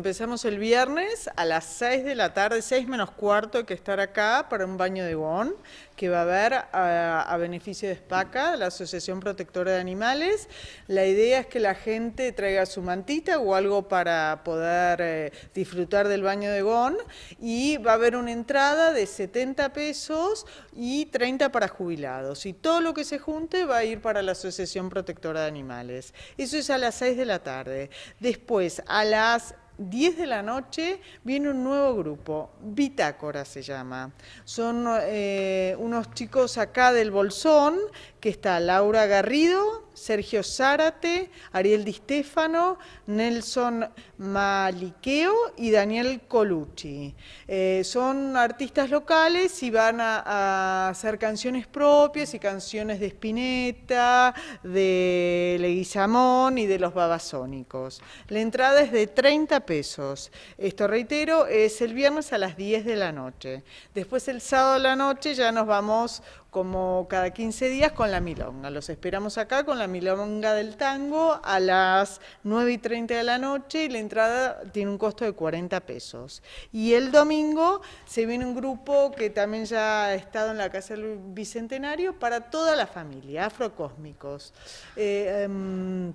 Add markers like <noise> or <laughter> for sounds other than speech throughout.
Empezamos el viernes a las 6 de la tarde, 6 menos cuarto, hay que estar acá para un baño de gón que va a haber a, beneficio de SPACA, la Asociación Protectora de Animales. La idea es que la gente traiga su mantita o algo para poder eh, disfrutar del baño de gón y va a haber una entrada de 70 pesos y 30 para jubilados. Y todo lo que se junte va a ir para la Asociación Protectora de Animales. Eso es a las 6 de la tarde. Después, a las 10 de la noche viene un nuevo grupo, Bitácora se llama. Son eh, unos chicos acá del Bolsón que está Laura Garrido, Sergio Zárate, Ariel Di Stefano, Nelson Maliqueo y Daniel Colucci. Eh, son artistas locales y van a, hacer canciones propias y canciones de Spinetta, de Leguizamón y de los babasónicos. La entrada es de 30 pesos. Esto reitero, es el viernes a las 10 de la noche. Después el sábado a la noche ya nos vamos como cada 15 días con la milonga. Los esperamos acá con la milonga del tango a las 9 y 30 de la noche y la entrada tiene un costo de 40 pesos. Y el domingo se viene un grupo que también ya ha estado en la Casa del Bicentenario para toda la familia, Afrocósmicos. Eh, em,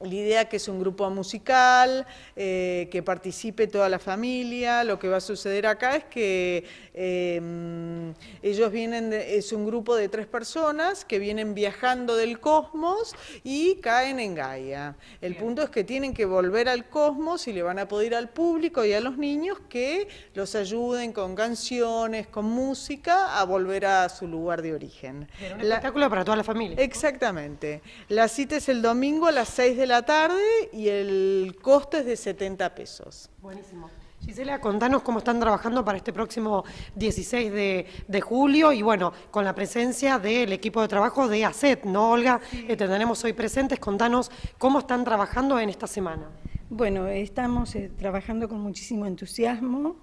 la idea que es un grupo musical, eh, que participe toda la familia. Lo que va a suceder acá es que em, ellos vienen, es un grupo de tres personas que vienen viajando del cosmos y caen en Gaia. El punto es que tienen que volver al cosmos y le van a pedir al público y a los niños que los ayuden con canciones, con música, a volver a su lugar de origen. espectáculo para toda la familia. Exactamente. La cita es el domingo a las 6 de la tarde y el coste es de 70 pesos. Buenísimo. Gisela, contanos cómo están trabajando para este próximo 16 de, julio y bueno, con la presencia del equipo de trabajo de ACET, ¿no, Olga? que eh, tenemos tendremos hoy presentes, contanos cómo están trabajando en esta semana. Bueno, estamos eh, trabajando con muchísimo entusiasmo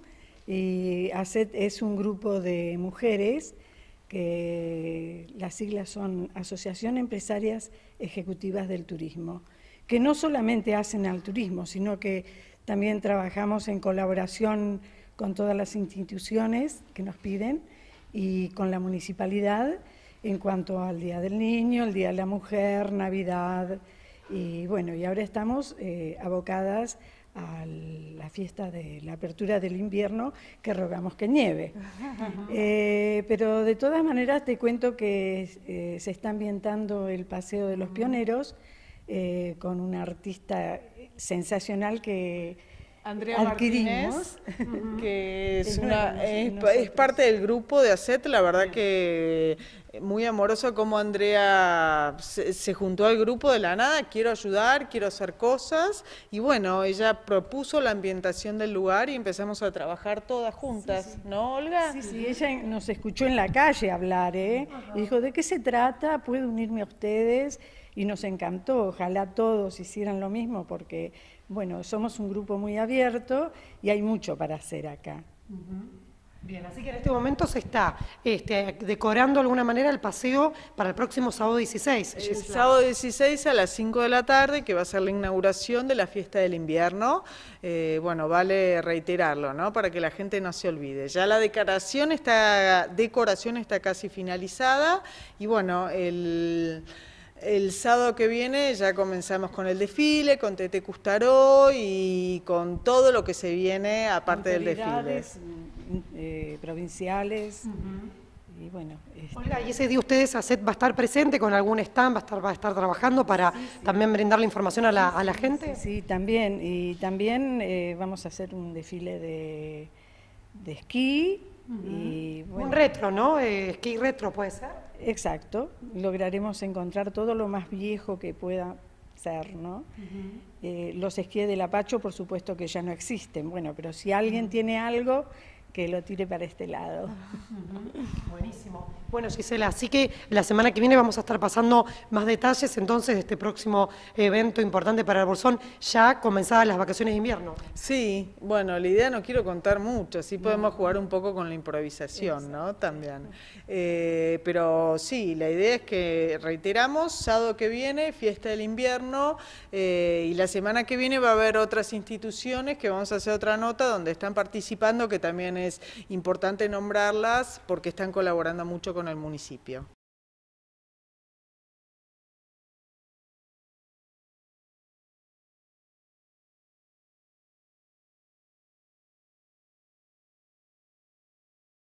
y eh, ACET es un grupo de mujeres que las siglas son Asociación Empresarias Ejecutivas del Turismo que no solamente hacen al turismo, sino que también trabajamos en colaboración con todas las instituciones que nos piden y con la municipalidad en cuanto al Día del Niño, el Día de la Mujer, Navidad y bueno, y ahora estamos eh, abocadas a la fiesta de la apertura del invierno que rogamos que nieve. <laughs> Eh, pero de todas maneras te cuento que eh, se está ambientando el Paseo de los Pioneros eh, con un artista sensacional que Andrea Martínez, que es, parte del grupo de ACET, la verdad que eh, muy amoroso como Andrea se, juntó al grupo de la nada, quiero ayudar, quiero hacer cosas, y bueno, ella propuso la ambientación del lugar y empezamos a trabajar todas juntas, ¿no, Olga? Sí, sí, ella nos escuchó en la calle hablar, ¿eh? dijo, ¿de qué se trata? ¿Puedo unirme a ustedes? Y nos encantó, ojalá todos hicieran lo mismo, porque bueno, somos un grupo muy abierto y hay mucho para hacer acá. Bien, así que en este momento se está este, decorando de alguna manera el paseo para el próximo sábado 16. sábado 16 a las 5 de la tarde, que va a ser la inauguración de la fiesta del invierno. Eh, bueno, vale reiterarlo, ¿no? Para que la gente no se olvide. Ya la decoración está, decoración está casi finalizada y bueno, el... El sábado que viene ya comenzamos con el desfile, con Tete Custaró y con todo lo que se viene aparte del desfile. Mm, eh, provinciales. Y bueno. Hola, este. y ese día ustedes va a estar presente con algún stand, va a estar, va a estar trabajando para también brindar la información a la, a la gente. Sí, también. Y también eh, vamos a hacer un desfile de, de esquí. y, Un retro, ¿no? Eh, esquí retro puede ser. Exacto, lograremos encontrar todo lo más viejo que pueda ser, ¿no? Eh, los esquíes del Apacho, por supuesto que ya no existen, bueno, pero si alguien tiene algo que lo tire para este lado. Buenísimo. Bueno, Gisela, así que la semana que viene vamos a estar pasando más detalles entonces de este próximo evento importante para el Bolsón, ya comenzadas las vacaciones de invierno. Sí, bueno, la idea no quiero contar mucho, así podemos jugar un poco con la improvisación, ¿no? También. Eh, pero sí, la idea es que reiteramos, sábado que viene, fiesta del invierno, eh, y la semana que viene va a haber otras instituciones que vamos a hacer otra nota donde están participando que también es importante nombrarlas porque están colaborando mucho con el municipio.